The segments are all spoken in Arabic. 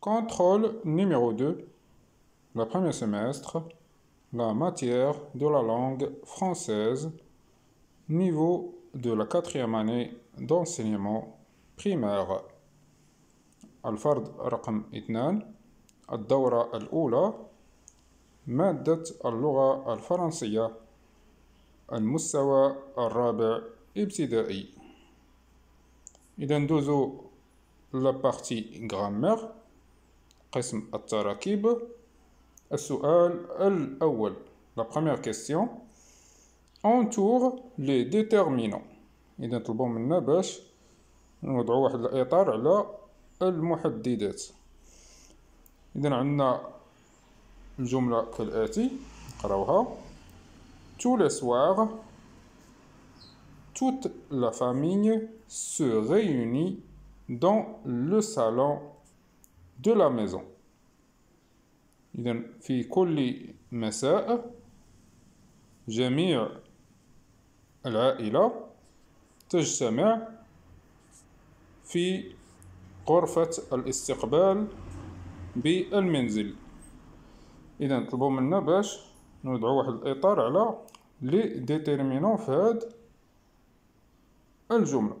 Contrôle numéro 2. Le premier semestre. La matière de la langue française niveau de la quatrième année d'enseignement primaire. الفرض رقم اثنان الدورة الأولى مادة اللغة الفرنسية المستوى الرابع ابتدائي إذا ندوزو partie غرامير قسم التراكيب السؤال الأول La première question. entoure les déterminants إذا طلبوا منا باش نوضعو واحد الإطار على المحددات إذا عندنا الجملة كالآتي نقراوها Tous les soirs, toute la famille se réunit dans le salon de la maison. إذا في كل مساء جميع العائلة تجتمع في غرفة الاستقبال بالمنزل إذا نطلبو منا باش نوضعو واحد الإطار على لي ديتيرمينون في هاد الجملة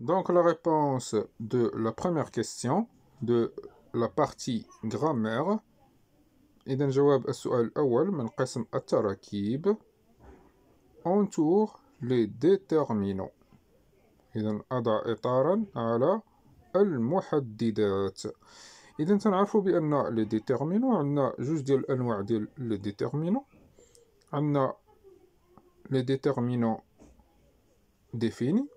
Donc la réponse de la première question de la partie grammaire إذا جواب السؤال الأول من قسم التراكيب أنتور لي ديتيرمينو إذا أضع إطارا على المحددات إذا تنعرفوا بأن لي ديتيرمينو عندنا جوج ديال الأنواع ديال لي ديتيرمينو عندنا لي ديتيرمينو ديفيني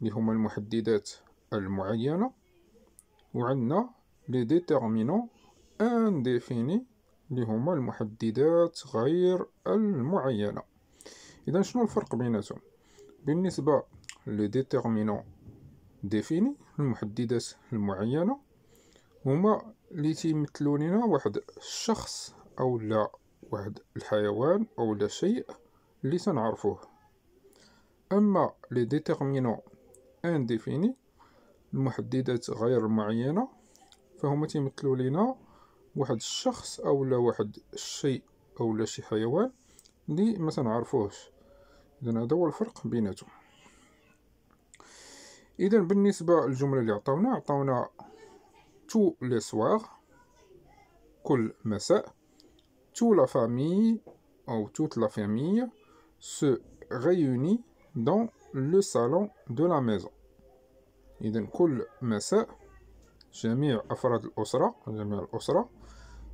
اللي هما المحددات المعينة وعندنا لي ديتيرمينو انديفيني اللي هما المحددات غير المعينة إذا شنو الفرق بيناتهم بالنسبة لي ديتيرمينون ديفيني المحددات المعينة هما اللي تيمثلوا لنا واحد الشخص او لا واحد الحيوان او لا شيء اللي تنعرفوه اما لي ديتيرمينون انديفيني المحددات غير المعينه فهما تيمثلوا لنا واحد الشخص او لا واحد الشيء او لا شي حيوان لي ما تنعرفوهش اذا هذا هو الفرق بيناتهم اذا بالنسبه للجمله اللي عطاونا عطاونا تو لي سوار كل مساء تو لا فامي او توت لا فامي سو ريوني دون لو salon دو لا ميزون إذا كل مساء جميع أفراد الأسرة جميع الأسرة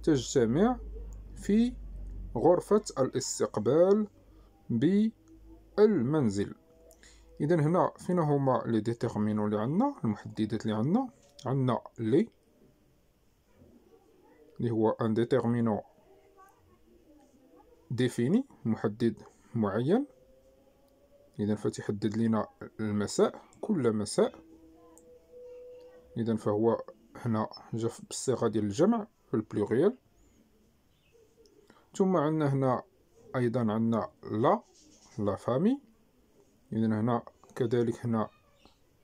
تجتمع في غرفة الاستقبال بالمنزل إذا هنا فين هما لي ديتيرمينو اللي عندنا المحددات اللي عندنا عندنا لي اللي هو ان ديتيرمينو ديفيني محدد معين إذا فتحدد لنا المساء كل مساء إذا فهو هنا جا بالصيغة ديال الجمع في البلوريال ثم عندنا هنا ايضا عندنا لا لا فامي اذا هنا كذلك هنا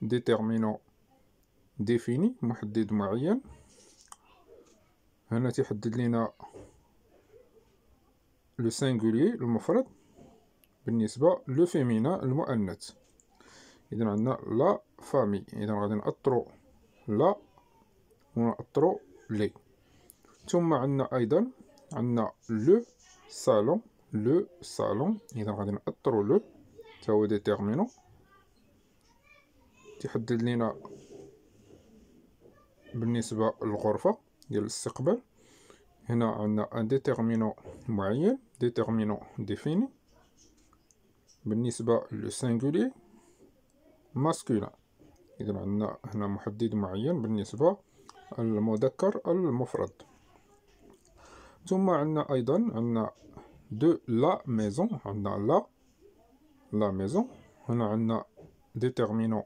ديتيرمينو ديفيني محدد معين هنا تيحدد لنا لو سينغولي المفرد بالنسبه لو فيمينا المؤنث اذا عندنا لا فامي اذا غادي نأطرو لا ونأطرو لي ثم عندنا ايضا عندنا لو صالون لو صالون اذا غادي ناثروا لو حتى هو ديتيرمينو تحدد لينا بالنسبه للغرفه ديال الاستقبال هنا عندنا ان ديتيرمينو معين ديتيرمينو ديفيني بالنسبه لو سينغولي ماسكولا اذا عندنا هنا محدد معين بالنسبه المذكر المفرد ثم عندنا ايضا عندنا دو لا ميزون عندنا لا لا ميزون هنا عندنا ديتيرمينون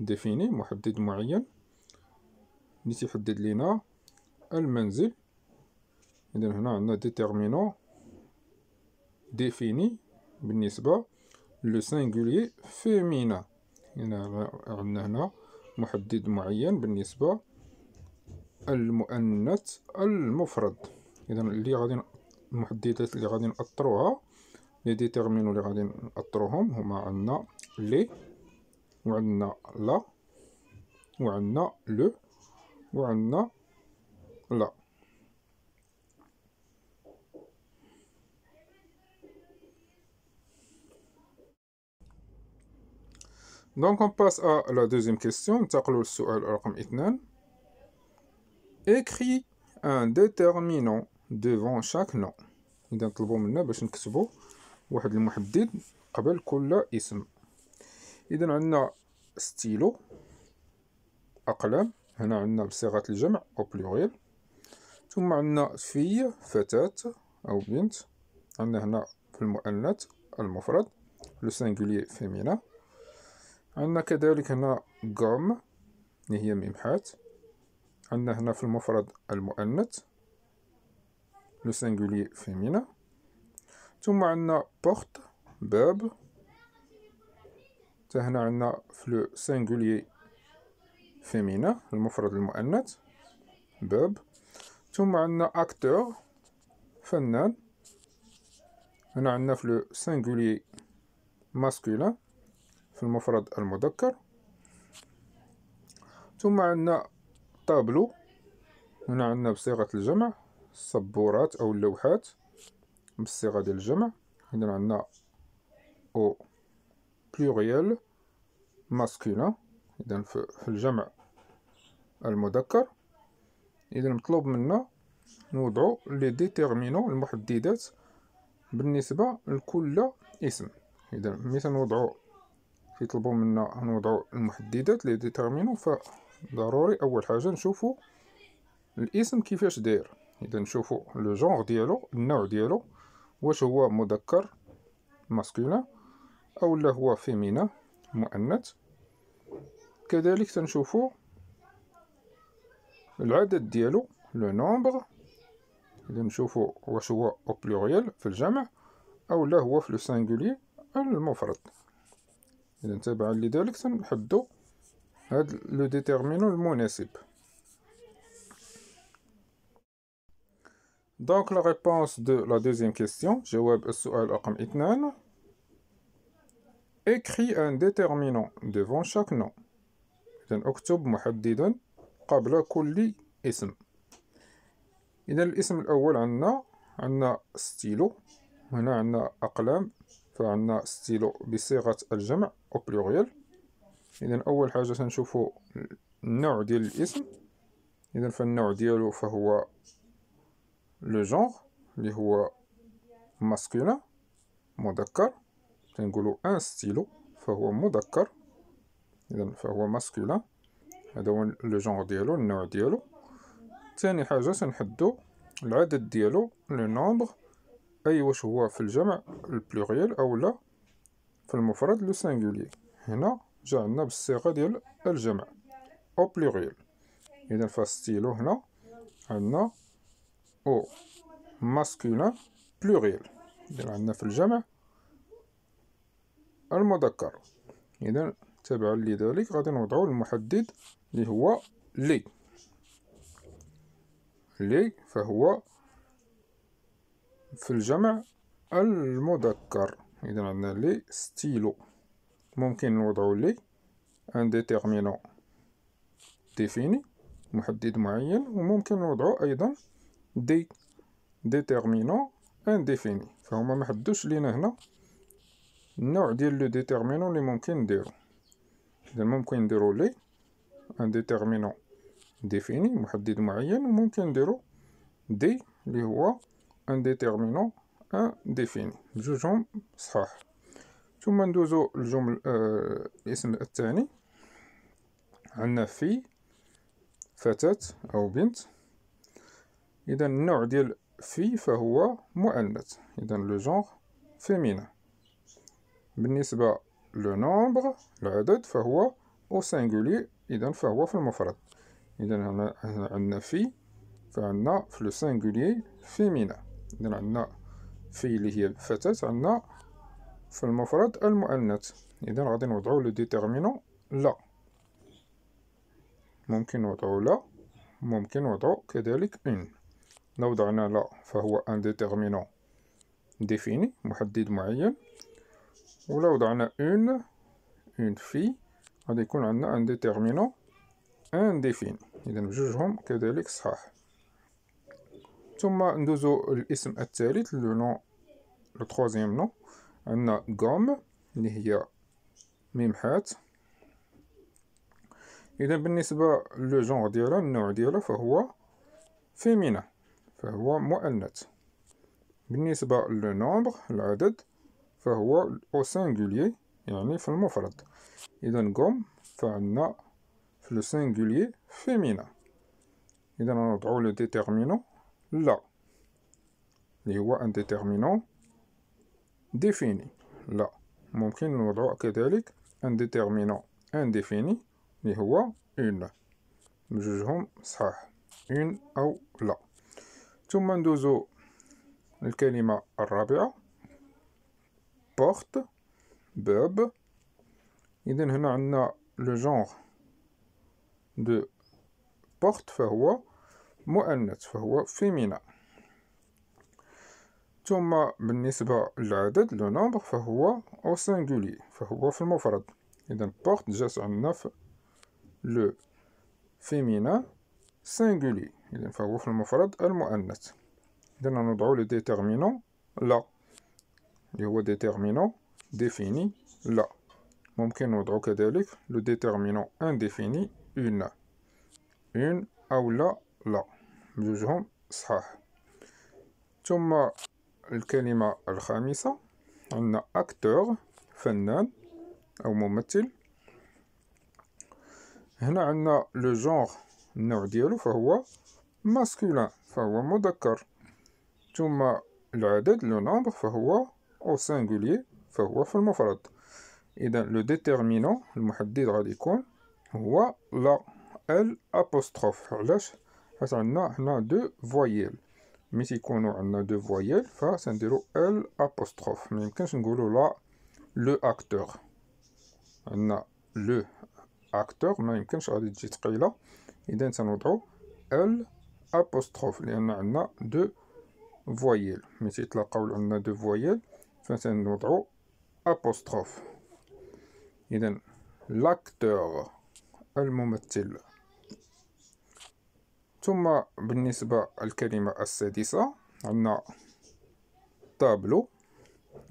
ديفيني محدد معين اللي تيحدد لينا المنزل اذا هنا عندنا ديتيرمينون ديفيني بالنسبه لو سينغولي فيمينا هنا عندنا هنا محدد معين بالنسبه المؤنث المفرد اذا اللي غادي المحددات اللي غادي نأطروها لي ديتيرمينو اللي غادي نأطروهم هما عندنا لي وعندنا لا وعندنا لو وعندنا لا Donc on passe à la deuxième question. Écris un déterminant ديفون شاك نو اذا طلبوا منا باش نكتبوا واحد المحدد قبل كل اسم اذا عندنا ستيلو اقلام هنا عندنا بصيغه الجمع او بلوريل ثم عندنا في فتاه او بنت عندنا هنا في المؤنث المفرد لو سينغولي فيمينا عندنا كذلك هنا غوم اللي هي ممحات عندنا هنا في المفرد المؤنث لو سينغولي فيمينا ثم عندنا بورت باب حتى هنا عندنا في لو سينغولي فيمينا المفرد المؤنث باب ثم عندنا اكتور فنان هنا عندنا في لو سينغولي ماسكولين في المفرد المذكر ثم عندنا طابلو هنا عندنا بصيغه الجمع السبورات او اللوحات بالصيغه ديال الجمع اذا عندنا او بلوريال ماسكولين اذا في الجمع المذكر اذا مطلوب منا نوضعو لي ديتيرمينو المحددات بالنسبه لكل اسم اذا مثلا نوضعوا كيطلبوا منا نوضعو المحددات لي ديتيرمينو فضروري اول حاجه نشوفو الاسم كيفاش داير اذا نشوفو لو جونغ ديالو النوع ديالو واش هو مذكر ماسكولين او لا هو فيمينا مؤنث كذلك تنشوفو العدد ديالو لو نومبر اذا نشوفو واش هو او بلوريال في الجمع او لا هو في لو سانغولي المفرد اذا تبعا لذلك تنحدو هاد لو ديتيرمينو المناسب دونك لا ريبونس دو لا دوزيام كيستيون جواب السؤال رقم اثنان اكري ان ديتيرمينون ديفون شاك نو إذا اكتب محددا قبل كل اسم إذا الاسم الأول عندنا عندنا ستيلو هنا عندنا أقلام فعندنا ستيلو بصيغة الجمع أو بلوريال إذا أول حاجة تنشوفو النوع ديال الاسم إذا فالنوع ديالو فهو لو جونغ اللي هو ماسكولين مذكر كنقولوا ان ستيلو فهو مذكر اذا فهو ماسكولين هذا هو لو جونغ ديالو النوع ديالو ثاني حاجه سنحدو العدد ديالو لو نومبر اي واش هو في الجمع البلوريال او لا في المفرد لو سانغولي هنا جا عندنا بالصيغه ديال الجمع او بلوريال اذا فاستيلو هنا عندنا او ماسكولين بلوريل إذن عندنا في الجمع المذكر إذن تبع لذلك غادي نوضعو المحدد اللي هو لي لي فهو في الجمع المذكر إذا عندنا لي ستيلو ممكن نوضعو لي ان ديتيرمينون ديفيني محدد معين وممكن نوضعو أيضا دي ديتيرمينون انديفيني فهما ما حدوش لينا هنا النوع ديال لو ديتيرمينون اللي ممكن نديرو اذا ممكن نديرو لي ان ديتيرمينون ديفيني محدد معين وممكن نديرو دي اللي هو ان ديتيرمينون ان ديفيني بجوجهم صحاح ثم ندوزو الجمل آه الاسم الثاني عندنا في فتاة أو بنت إذا النوع ديال في فهو مؤنث إذا لو جونغ فيمينا بالنسبة لو نومبر العدد فهو أو سينغولي إذا فهو في المفرد إذا هنا عندنا في فعندنا في لو سينغولي فيمينا إذا عندنا في اللي هي فتاة عندنا في المفرد المؤنث إذا غادي نوضعو لو ديتيرمينون لا ممكن نوضعو لا ممكن نوضعو كذلك إن لو وضعنا لا فهو انديتيرمينون ديفيني محدد معين ولو وضعنا اون اون في غادي يكون عندنا انديتيرمينون انديفيني اذا بجوجهم كذلك صحاح ثم ندوزو الاسم الثالث لو نون لو ترويزيام نون عندنا غوم اللي هي ميمحات اذا بالنسبه لو جونغ ديالها النوع ديالها فهو فيمينا فهو مؤنث بالنسبة للنومبر العدد فهو او سينغولي يعني في المفرد اذا قم فعندنا في لو سينغولي فيمينا اذا نضعو لو ديتيرمينو لا اللي هو ان ديتيرمينو ديفيني لا ممكن نوضعو كذلك ان ديتيرمينو ديفيني اللي هو اون بجوجهم صحاح اون او لا ثم ندوزو الكلمة الرابعة بورت باب إذن هنا عندنا لو جونغ دو بورت فهو مؤنث فهو فيمينا ثم بالنسبة للعدد لو نومبر فهو او سينغولي فهو في المفرد إذن بورت جات عندنا في لو فيمينا سينغولي إذا فهو في المفرد المؤنث إذا نضعو لو ديتيرمينون لا اللي هو ديتيرمينون ديفيني لا ممكن نوضعو كذلك لو ديتيرمينون انديفيني اون اون أو لا لا بجوجهم صحاح ثم الكلمة الخامسة عندنا أكتور فنان أو ممثل هنا عندنا لو جونغ النوع ديالو فهو masculin فهو مذكر ثم العدد لو نومبر فهو أو singulier فهو في المفرد إذا لو ديتيرمينون المحدد غادي يكون هو لا ال أبوستروف علاش حيت عندنا هنا دو فواييل مي تيكونوا عندنا دو فواييل فسنديرو ال أبوستروف ميمكنش نقولو لا لو أكتور عندنا لو أكتور ميمكنش غادي تجي ثقيلة إذا تنوضعو ال ابوستروف لان عندنا دو فويل ملي تلاقاو عندنا دو فويل فتنوضعو ابوستروف اذا لاكتور الممثل ثم بالنسبه للكلمه السادسه عندنا طابلو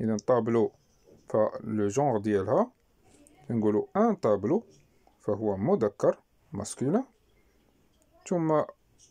اذا طابلو فلو جونغ ديالها نقولو ان طابلو فهو مذكر ماسكولين ثم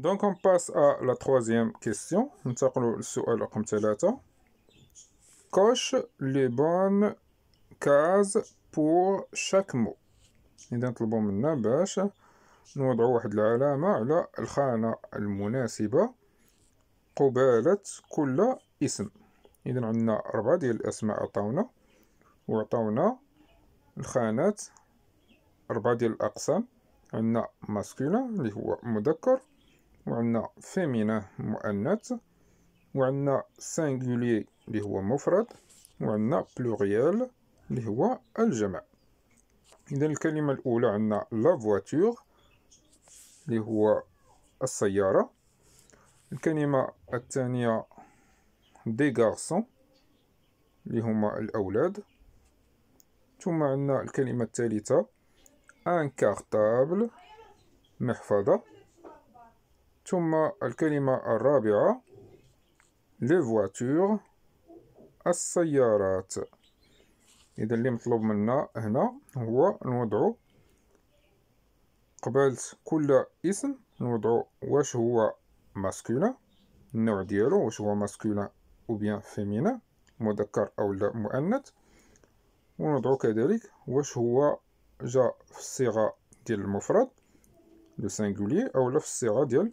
دونك اون باس ا لا ترويزيام كيستيون ننتقلوا للسؤال رقم ثلاثة كوش لي بون كاز بور شاك مو اذا نطلبوا منا باش نوضعوا واحد العلامة على الخانة المناسبة قبالة كل اسم اذا عندنا أربعة ديال الاسماء عطاونا وعطاونا الخانات أربعة ديال الأقسام عندنا ماسكولين اللي هو مذكر وعندنا فيمينا مؤنث وعندنا سينغولي اللي هو مفرد وعندنا بلوريال اللي هو الجمع اذا الكلمه الاولى عندنا لا فواتور اللي هو السياره الكلمه الثانيه دي غارسون اللي هما الاولاد ثم عندنا الكلمه الثالثه ان كارطابل محفظه ثم الكلمة الرابعة لو فواتور السيارات إذا اللي مطلوب منا هنا هو نوضعو قبل كل اسم نوضعو واش هو ماسكولا النوع ديالو واش هو ماسكولا او بيان فيمينا مذكر او لا مؤنث ونوضع كذلك واش هو جا في الصيغه ديال المفرد لو سينغولي او لا في الصيغه ديال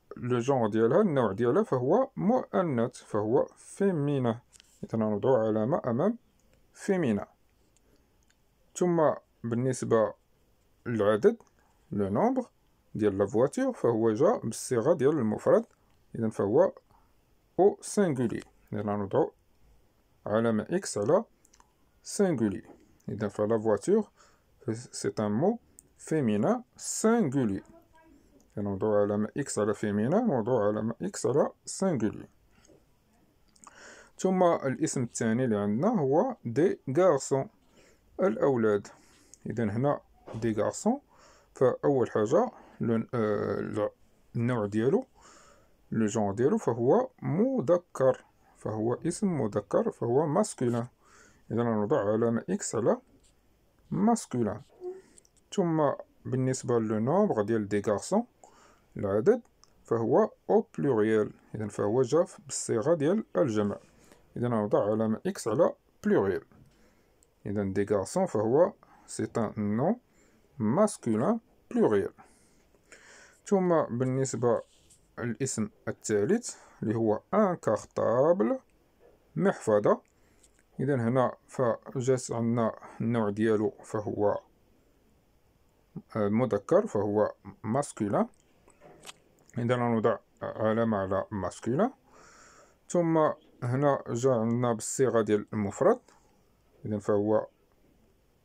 لو جونغ ديالها النوع ديالها فهو مؤنث فهو فيمينا إذا نضع علامة أمام فيمينا ثم بالنسبة للعدد لو نومبر ديال لا فواتور فهو جا بالصيغة ديال المفرد إذا فهو أو سينغولي إذا نضع علامة إكس على سينغولي إذا فلا فواتور سي ان مو فيمينا سينغولي الموضوع علامة إكس على يعني فيمينا موضوع علامة إكس على سنجلي ثم الاسم الثاني اللي عندنا هو دي غارسون الأولاد إذا هنا دي غارسون فأول حاجة آه، النوع ديالو لو جون ديالو فهو مذكر فهو اسم مذكر فهو ماسكولان إذا نضع علامة إكس على ماسكولان ثم بالنسبة للنومبغ ديال دي غارسون العدد فهو أو بلوريال إذا فهو جا بالصيغة ديال الجمع إذا نوضع علامة إكس على بلوريال إذا دي غارسون فهو سي ان نو ماسكولين بلوريال ثم بالنسبة للاسم الثالث اللي هو ان كارطابل محفظة إذا هنا فجات عندنا النوع ديالو فهو مذكر فهو ماسكولين اذا غنوضع علامه على ماسكيلا ثم هنا جا عندنا بالصيغه ديال المفرد اذا فهو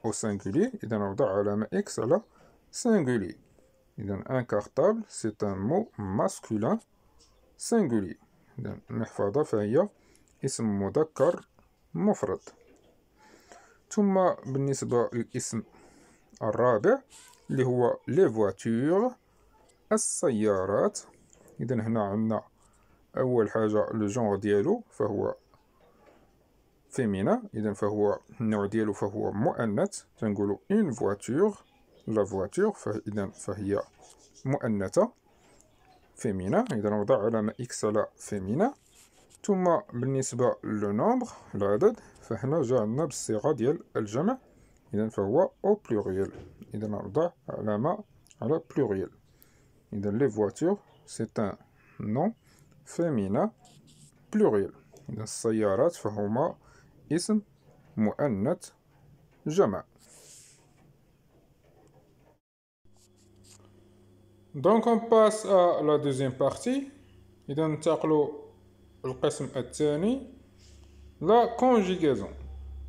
او سانكولي اذا نوضع علامه اكس على سانكولي اذا ان كارطابل سي ان مو ماسكيلا سانكولي اذا المحفظه فهي اسم مذكر مفرد ثم بالنسبه للاسم الرابع اللي هو لي فواتور السيارات اذا هنا عندنا اول حاجه لو جونغ ديالو فهو فيمينا اذا فهو النوع ديالو فهو مؤنث تنقولوا اون فواتور لا فواتور فاذا فهي مؤنثه فيمينا اذا نوضع علامه اكس على فيمينا ثم بالنسبه لو نومبر العدد فهنا جا عندنا بالصيغه ديال الجمع اذا فهو او بلوريال اذا نوضع علامه على بلوريال les voitures, c'est un nom féminin pluriel. إذا السيارات فهما اسم مؤنث جمع. Donc on passe à la deuxième partie. إذا ننتقلوا القسم الثاني La conjugaison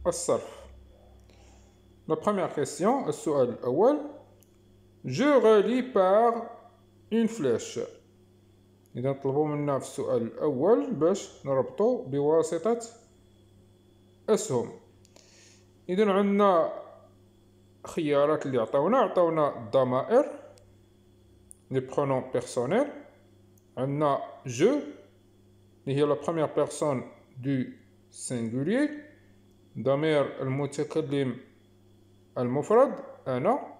الصرف. La première question, le الأول. Je relis par اون فلاش اذا طلبوا منا في السؤال الاول باش نربطو بواسطه اسهم اذا عندنا خيارات اللي عطاونا عطاونا الضمائر لي برونون بيرسونيل عندنا جو اللي هي لا بروميير بيرسون دو سينغولي ضمير المتكلم المفرد انا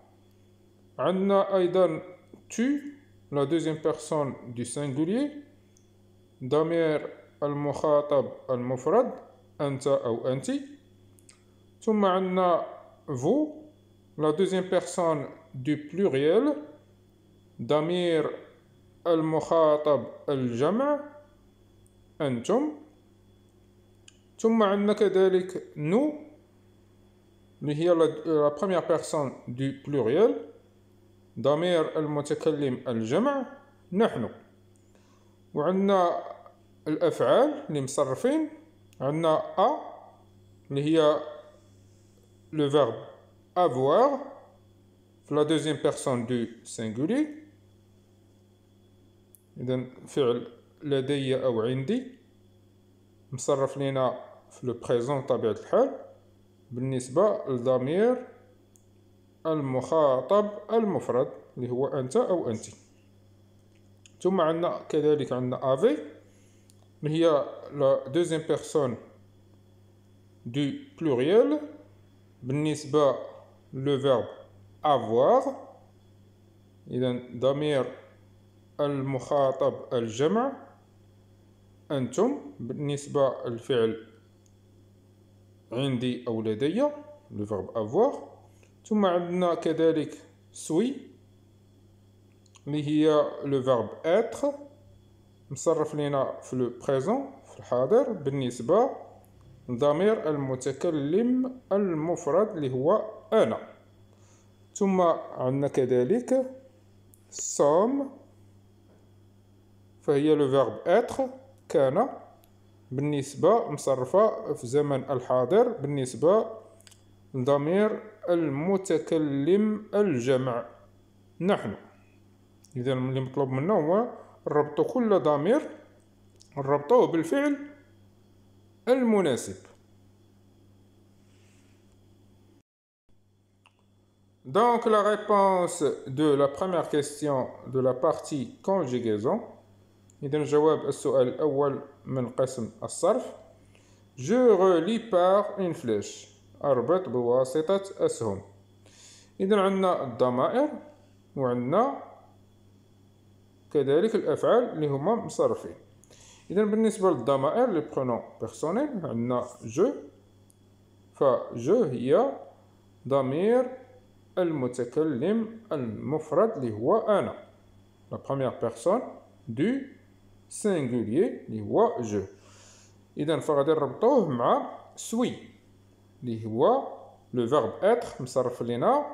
عندنا ايضا تو la deuxième personne du singulier. Damir al-mukhatab al-mufrad. Anta ou anti. avons « vous. La deuxième personne du pluriel. Damir al-mukhatab al-jama'. Antum. Puis kadalik nous. Mais il la première personne du pluriel. ضمير المتكلم الجمع نحن وعندنا الافعال اللي مصرفين عندنا ا اللي هي لو فيرب avoir في لا دوزيام بيرسون دو سينغولي اذا فعل لدي او عندي مصرف لينا في لو بريزون طبيعه الحال بالنسبه لضمير المخاطب المفرد اللي هو أنت أو أنت ثم عندنا كذلك عندنا أفي اللي هي لا دوزيام بيرسون دو بلوريال بالنسبة لو فيرب أفوار إذا ضمير المخاطب الجمع أنتم بالنسبة للفعل عندي أو لدي لو فيرب أفوار ثم عندنا كذلك سوي اللي هي لو فيرب اتر مصرف لينا في لو بريزون في الحاضر بالنسبة لضمير المتكلم المفرد اللي هو انا ثم عندنا كذلك سوم فهي لو فيرب اتر كان بالنسبة مصرفة في زمن الحاضر بالنسبة لضمير Donc la réponse de la première question de la partie conjugaison Je relis par une flèche اربط بواسطة اسهم اذا عندنا الضمائر وعندنا كذلك الافعال اللي هما مصرفين اذا بالنسبة للضمائر لي برونون بيرسونيل عندنا جو فجو هي ضمير المتكلم المفرد اللي هو انا لا بروميير بيرسون دو سينغوليي اللي هو جو اذا فغادي نربطوه مع سوي اللي هو لو فيرب اتر مصرف لينا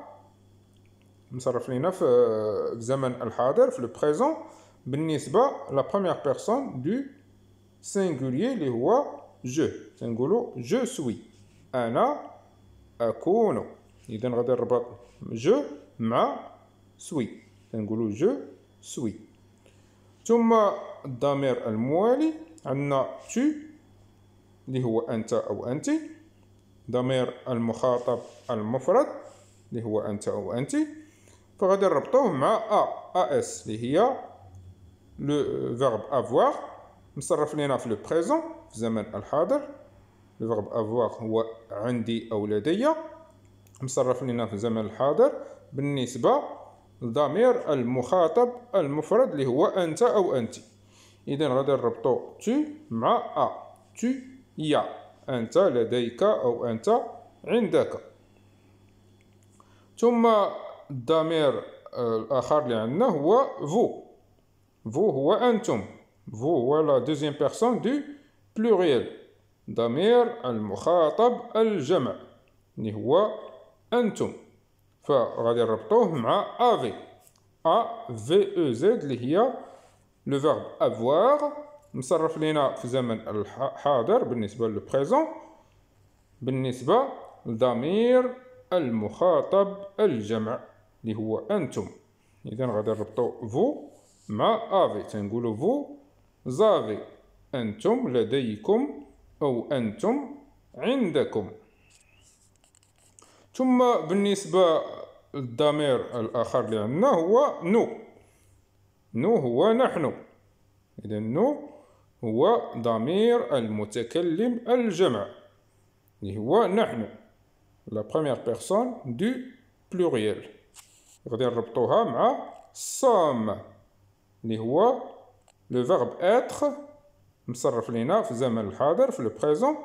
مصرف لينا في الزمن الحاضر في لو بريزون بالنسبه لا بروميير بيرسون دو سينغولير اللي هو جو تنقولو جو سوي انا اكون اذا غادي نربط جو مع سوي تنقولو جو سوي ثم الضمير الموالي عندنا تو اللي هو انت او انتِ ضمير المخاطب المفرد اللي هو أنت أو أنتِ فغادي نربطوه مع ا ا اس اللي هي لو فيرب افوار مصرف لينا في لو بريزون في الزمن الحاضر لو فيرب افوار هو عندي او لدي مصرف لينا في الزمن الحاضر بالنسبه لضمير المخاطب المفرد اللي هو انت او انت اذا غادي نربطو تو مع ا تو يا أنت لديك أو أنت عندك ثم الضمير الآخر اللي عندنا هو فو فو هو أنتم فو هو لا دوزيام بيرسون دو بلوريال ضمير المخاطب الجمع اللي يعني هو أنتم فغادي نربطوه مع أفي أ في أو زد اللي هي لو فيرب أفواغ مصرف لينا في زمن الحاضر بالنسبة للبريزون بالنسبة لضمير المخاطب الجمع اللي هو أنتم إذا غادي نربطو فو مع أفي تنقولو فو زافي أنتم لديكم أو أنتم عندكم ثم بالنسبة للضمير الآخر اللي عندنا هو نو نو هو نحن إذا نو هو ضمير المتكلم الجمع اللي هو نحن لا بروميير بيرسون دو بلوريال غادي نربطوها مع سام اللي هو لو فيرب اتر مصرف لينا في الزمن الحاضر في لو بريزون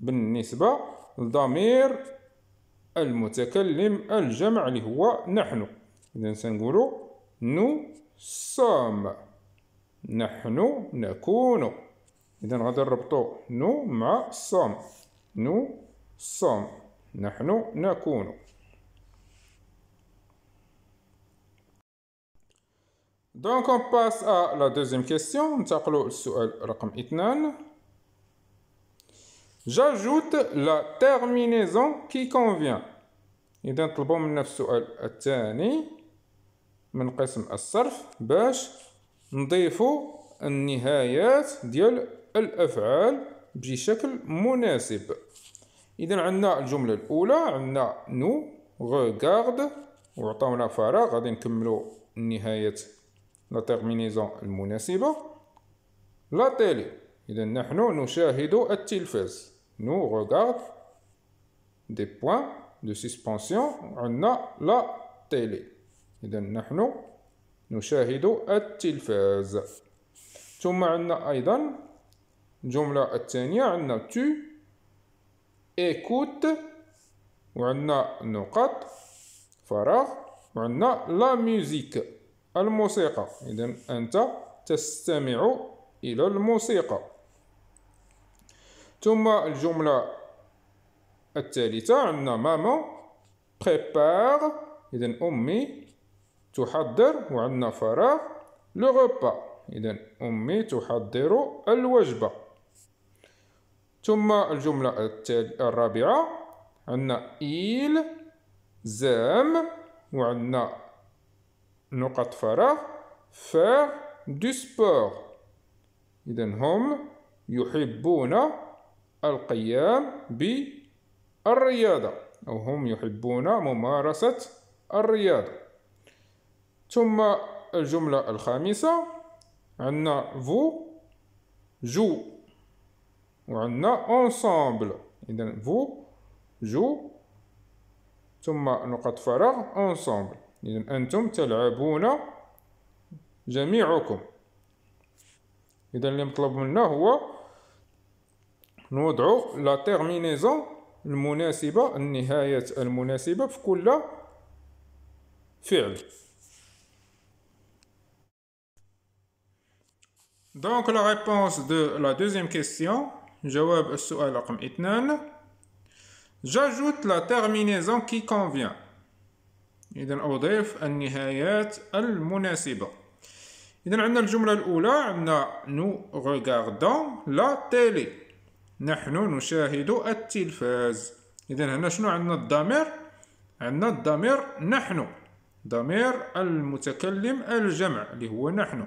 بالنسبة لضمير المتكلم الجمع اللي هو نحن إذا سنقولوا نو سام نحن نكون إذا غادي نربطو نو مع صوم نو صوم نحن نكون دونك اون باس ا لا دوزيام كيسيون ننتقلو للسؤال رقم اثنان. J'ajoute la terminaison qui convient. إذا نطلبوا منا في السؤال الثاني من قسم الصرف باش نضيفوا النهايات ديال الافعال بشكل مناسب اذا عندنا الجمله الاولى عندنا نو غارد وعطاونا فراغ غادي نكملو نهايه لا تيرمينيزون المناسبه لا تيلي اذا نحن نشاهد التلفاز نو غارد دي بوين دو سسبنسيون عندنا لا تيلي اذا نحن نشاهد التلفاز ثم عندنا أيضا الجملة الثانية عندنا تو ايكوت وعندنا نقط فراغ وعندنا لا ميوزيك الموسيقى إذا أنت تستمع إلى الموسيقى ثم الجملة الثالثة عندنا ماما بريبار إذا أمي تحضر وعندنا فراغ لو غوبا إذا أمي تحضر الوجبة ثم الجملة الرابعة عندنا إيل زام وعندنا نقط فراغ فار دو سبور إذا هم يحبون القيام بالرياضة أو هم يحبون ممارسة الرياضة ثم الجملة الخامسة عندنا فو جو وعندنا اونسامبل اذا فو جو ثم نقط فراغ اونسامبل اذا انتم تلعبون جميعكم اذا اللي مطلوب منا هو نوضع لا تيرمينيزون المناسبه النهايه المناسبه في كل فعل دونك لا ريبونس دو لا دوزيام كيستيون جواب السؤال رقم اثنان جاجوت لا تيرمينيزون كي كونفيان اذا اضيف النهايات المناسبه اذا عندنا الجمله الاولى عندنا نو ريغاردون لا تيلي نحن نشاهد التلفاز اذا هنا شنو عندنا الضمير عندنا الضمير نحن ضمير المتكلم الجمع اللي هو نحن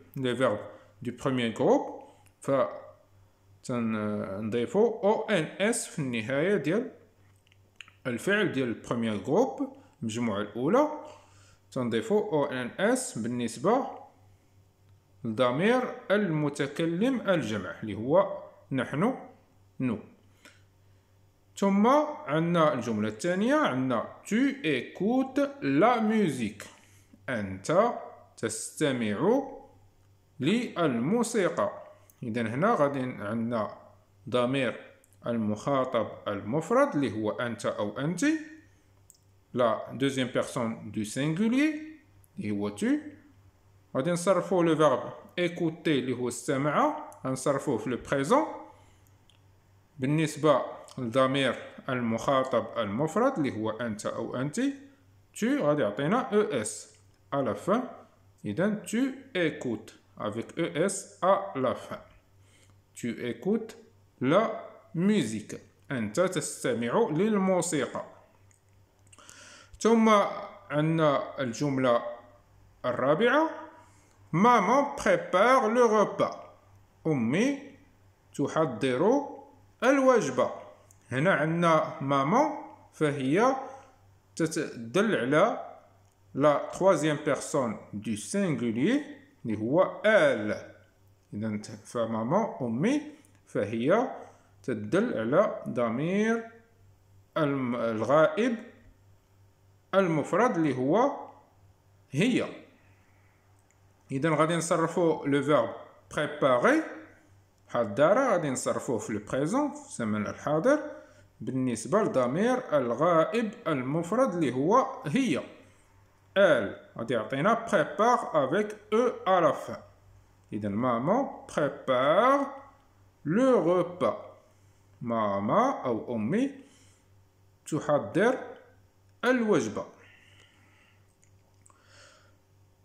le verbe du premier groupe فتنضيفو او ان اس في النهايه ديال الفعل ديال البروميير جروب المجموعة الاولى تنضيفو او ان اس بالنسبه لضمير المتكلم الجمع اللي هو نحن نو ثم عندنا الجمله الثانيه عندنا tu écoutes la musique انت تستمع للموسيقى إذا هنا غادي عندنا ضمير المخاطب المفرد اللي هو أنت أو أنتِ لا دوزيام بيرسون دو سينغولي اللي هو تو غادي نصرفو لو فيرب ايكوتي اللي هو استمع غنصرفوه في لو بريزون بالنسبة للضمير المخاطب المفرد اللي هو أنت أو أنت tu غادي يعطينا اس e على فان إذا tu écoutes avec ES à la fin. Tu écoutes la musique. musique. ثم الجملة الرابعة: Maman prépare le repas. أمي تحضر الوجبة. هنا ماما فهي تدل على la troisième personne du singulier اللي هو آل إذا فماما أمي فهي تدل على ضمير الغائب المفرد اللي هو هي إذا غادي نصرفو لو فيرب بريباري بحال غادي نصرفوه في بريزون في الزمن الحاضر بالنسبة لضمير الغائب المفرد اللي هو هي آل وتعطينا prépare avec E à la fin. Iden maman prépare le repas. ماما ou أمي تحضر الوجبة.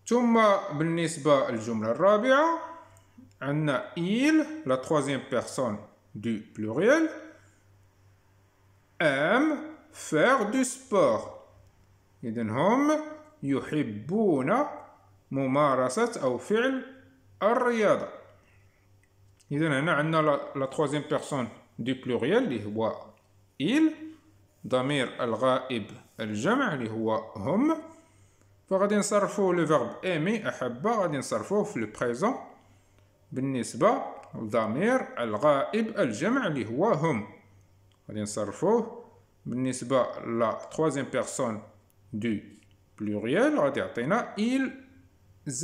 ثم بالنسبة للجملة الرابعة عندنا il la troisième personne du pluriel aime faire du sport. Iden هم يحبون ممارسة أو فعل الرياضة إذا هنا عندنا لا تخوازيام بيغسون دو بلوغيال اللي هو إيل ضمير الغائب الجمع اللي هو هم فغادي نصرفو لو فيرب ايمي أحب غادي نصرفوه في لو بريزون بالنسبة لضمير الغائب الجمع اللي هو هم غادي نصرفوه بالنسبة لا تخوازيام بيرسون دو pluriel, ils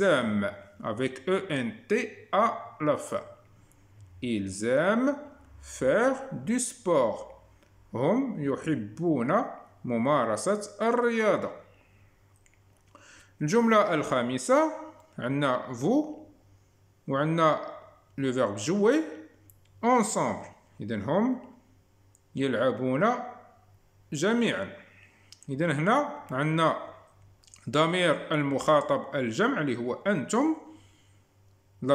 aiment, avec E-N-T à la fin. Ils aiment faire du sport. هم يحبون La الرياضة الجملة الخامسة عندنا vous وعندنا le verbe jouer ensemble إذن هم يلعبون جميعا إذن هنا عندنا la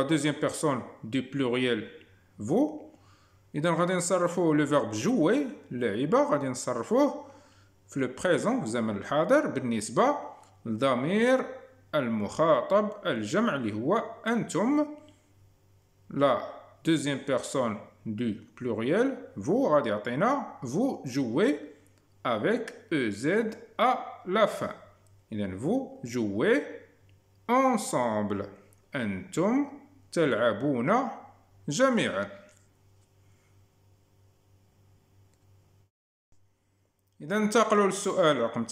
deuxième personne du pluriel, vous. Donc, on va le verbe jouer, le On va l'utiliser le présent, le par La deuxième personne du pluriel, vous. On va le vous jouer avec EZ à la fin vous jouez ensemble. تلعبون جميعا. للسؤال رقم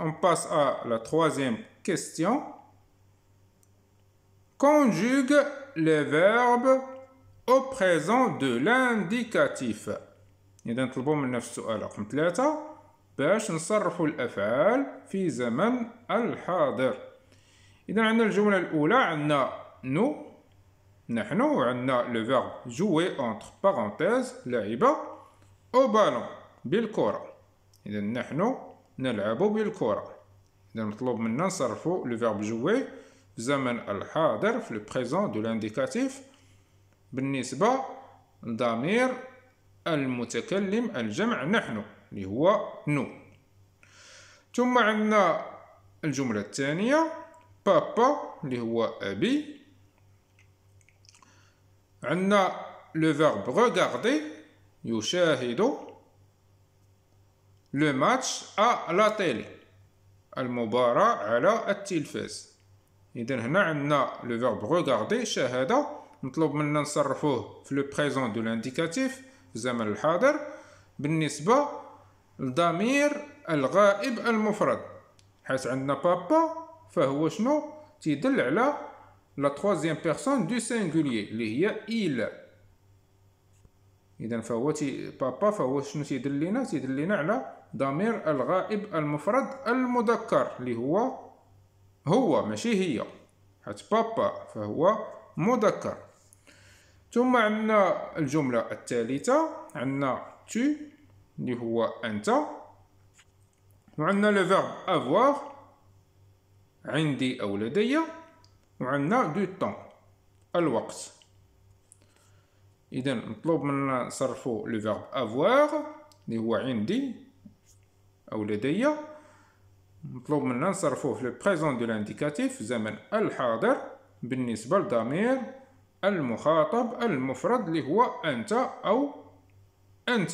On passe à la troisième question. Conjugue les verbes au présent de l'indicatif. باش نصرفوا الأفعال في زمن الحاضر إذا عندنا الجملة الأولى عندنا نو نحن عندنا لو فيرب جوي اونتر بارونتيز لعب أو بالون بالكرة إذا نحن نلعب بالكرة إذا مطلوب منا نصرفو لو فيرب جوي في زمن الحاضر في لو بريزون دو لانديكاتيف بالنسبة لضمير المتكلم الجمع نحن اللي هو نو ثم عندنا الجملة الثانية بابا اللي هو أبي عندنا لو فيرب غوغاردي يشاهد لو ماتش ا لا تيلي المباراة على التلفاز اذا هنا عندنا لو فيرب غوغاردي شاهد مطلوب منا نصرفوه في لو بريزون دو لانديكاتيف في الزمن الحاضر بالنسبة الضمير الغائب المفرد حيث عندنا بابا فهو شنو تيدل على لا ترويزيام بيرسون دو سينغوليي اللي هي إيل اذا فهو تي بابا فهو شنو تيدل لينا تيدل لينا على ضمير الغائب المفرد المذكر اللي هو هو ماشي هي حيت بابا فهو مذكر ثم عندنا الجمله الثالثه عندنا تو اللي هو انت وعندنا لو فيرب افوار عندي او لدي وعندنا دو طون الوقت اذا مطلوب منا نصرفو لو فيرب افوار اللي هو عندي او لدي مطلوب منا نصرفوه في لو بريزون دو لانديكاتيف زمن الحاضر بالنسبه لضمير المخاطب المفرد اللي هو انت او انتِ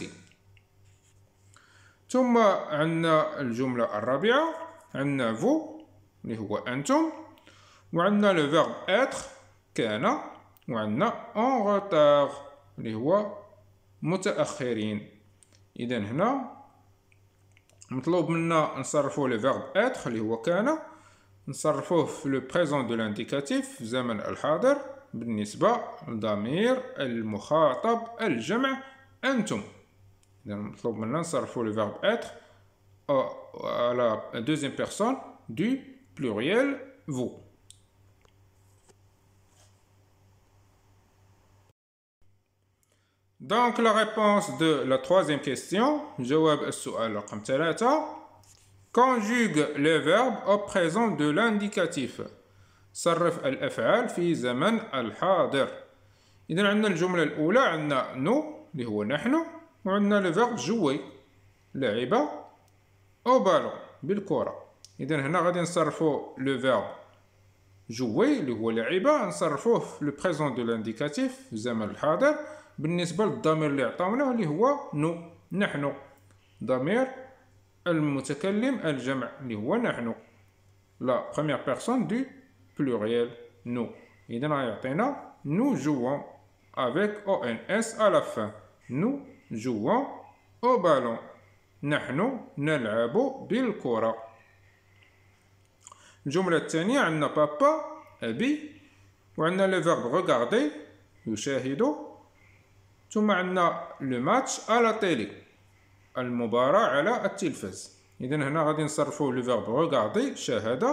ثم عندنا الجملة الرابعة عندنا فو اللي هو أنتم وعندنا لو فيرب إتر كان وعندنا أون غوتار اللي هو متأخرين إذا هنا مطلوب منا نصرفو لو فيرب إتر اللي هو كان نصرفوه في لو بريزون دو لانديكاتيف في الزمن الحاضر بالنسبة لضمير المخاطب الجمع أنتم Donc, maintenant ça nous faut le verbe être à la deuxième personne du pluriel vous donc la réponse de la troisième question je vous ai souhaité la conjugue le verbe au présent de l'indicatif سَرَفَ الْفَلْفِي زَمَنَ الْحَاضِر إذن عندنا الجملة الأولى عندنا Nous, اللي هو نحن on a le verbe jouer, au ballon, le corps. nous le verbe jouer, qui est le présent de l'indicatif, comme le présent, pour le nous avons nous, nous. le le nous. la première personne du pluriel, nous. Donc, nous nous jouons, avec ONS à la fin, nous. جوا أو بالون نحن نلعب بالكرة الجملة الثانية عندنا بابا أبي وعندنا لو فيرب ريغاردي يشاهد ثم عندنا لو ماتش على تيلي المباراة على التلفاز إذا هنا غادي نصرفو لو فيرب ريغاردي شاهد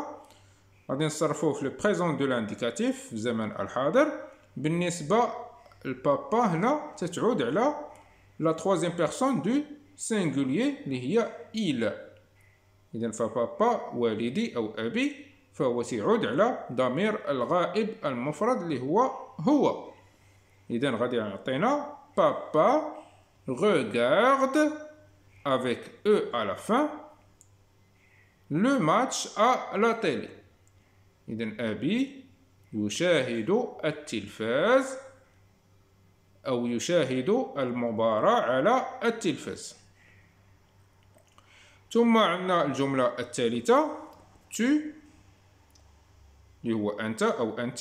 غادي نصرفوه في لو بريزون دو لانديكاتيف في الزمن الحاضر بالنسبة لبابا هنا تتعود على la troisième personne du singulier, l'hiya il. Il ne papa pas walidi ou abi, fawasi udala, damir al-ra'ib al-mufrad l'hiya huwa. Il ne faut papa regarde avec e à la fin le match à la télé. Il ne faut pas أو يشاهد المباراة على التلفاز ثم عندنا الجملة الثالثة tu اللي هو أنت أو أنت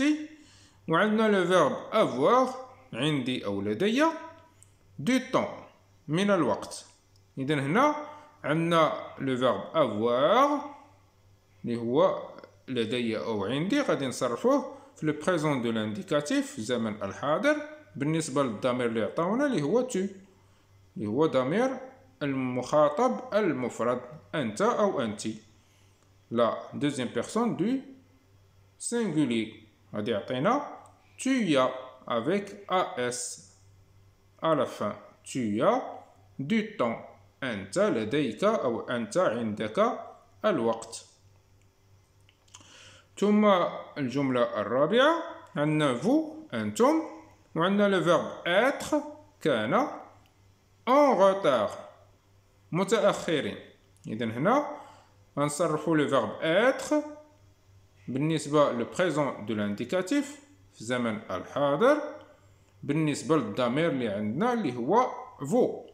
وعندنا لو فيرب avoir عندي أو لدي دو طون من الوقت إذا هنا عندنا لو فيرب avoir اللي هو لدي أو عندي غادي نصرفوه في لو بريزون دو لانديكاتيف الزمن الحاضر بالنسبه للضمير اللي عطاونا اللي هو تو اللي هو ضمير المخاطب المفرد انت او انتي لا دوزيام بيرسون دو سينغولي غادي يعطينا تويا افيك اس à la fin tu دو طون انت لديك او انت عندك الوقت ثم الجمله الرابعه عندنا فو انتم On a le verbe être, كان, en retard. متأخرين. إذن هنا نصرفوا le verbe être بالنسبة le présent de l'indicatif في زمن الحاضر بالنسبة للضمير اللي عندنا اللي هو vous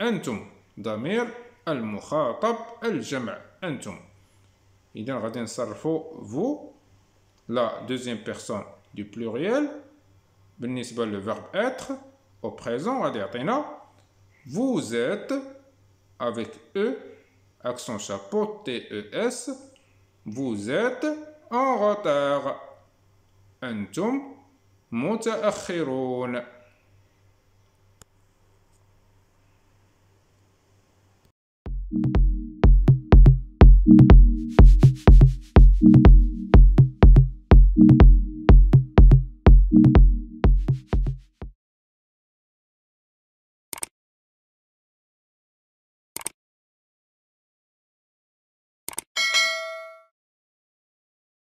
أنتم ضمير المخاطب الجمع أنتم إذن غادي نصرفوا vous la deuxième personne du pluriel le verbe être au présent vous êtes avec e accent chapeau T E S vous êtes en retard أنتم متأخرون